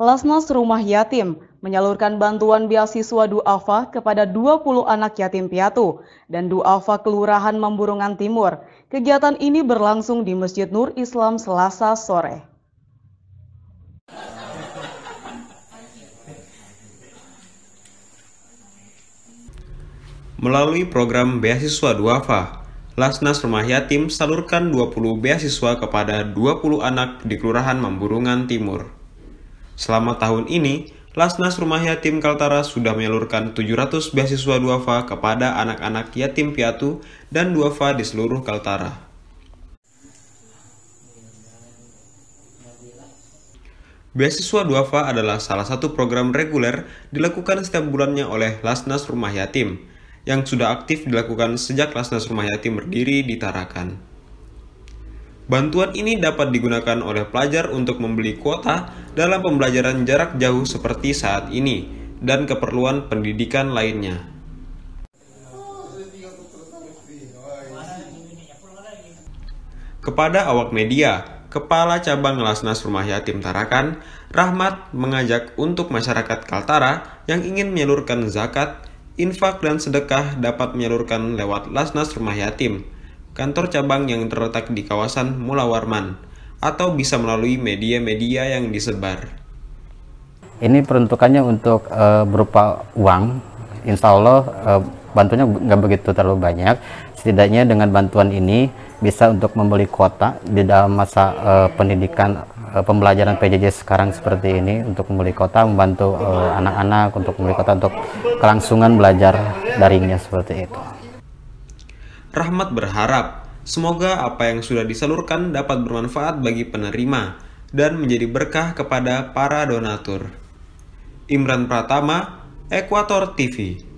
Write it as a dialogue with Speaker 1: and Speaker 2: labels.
Speaker 1: Lasnas Rumah Yatim menyalurkan bantuan beasiswa duafa kepada 20 anak yatim piatu dan duafa Kelurahan Memburungan Timur. Kegiatan ini berlangsung di Masjid Nur Islam Selasa sore.
Speaker 2: Melalui program beasiswa duafa, Lasnas Rumah Yatim salurkan 20 beasiswa kepada 20 anak di Kelurahan Memburungan Timur. Selama tahun ini, Lasnas Rumah Yatim Kaltara sudah menyalurkan 700 beasiswa duafa kepada anak-anak yatim piatu dan duafa di seluruh Kaltara. Beasiswa duafa adalah salah satu program reguler dilakukan setiap bulannya oleh Lasnas Rumah Yatim, yang sudah aktif dilakukan sejak Lasnas Rumah Yatim berdiri di Tarakan. Bantuan ini dapat digunakan oleh pelajar untuk membeli kuota dalam pembelajaran jarak jauh seperti saat ini dan keperluan pendidikan lainnya. Kepada awak media, Kepala Cabang Lasnas Rumah Yatim Tarakan, Rahmat mengajak untuk masyarakat Kaltara yang ingin menyalurkan zakat, infak dan sedekah dapat menyalurkan lewat Lasnas Rumah Yatim kantor cabang yang terletak di kawasan Mula Warman, atau bisa melalui media-media yang disebar.
Speaker 3: Ini peruntukannya untuk e, berupa uang, insya Allah e, bantunya nggak begitu terlalu banyak. Setidaknya dengan bantuan ini bisa untuk membeli kuota di dalam masa e, pendidikan e, pembelajaran PJJ sekarang seperti ini untuk membeli kuota membantu anak-anak e, untuk membeli kuota untuk kelangsungan belajar daringnya seperti itu.
Speaker 2: Rahmat berharap semoga apa yang sudah disalurkan dapat bermanfaat bagi penerima dan menjadi berkah kepada para donatur. Imran Pratama, Ekuator TV.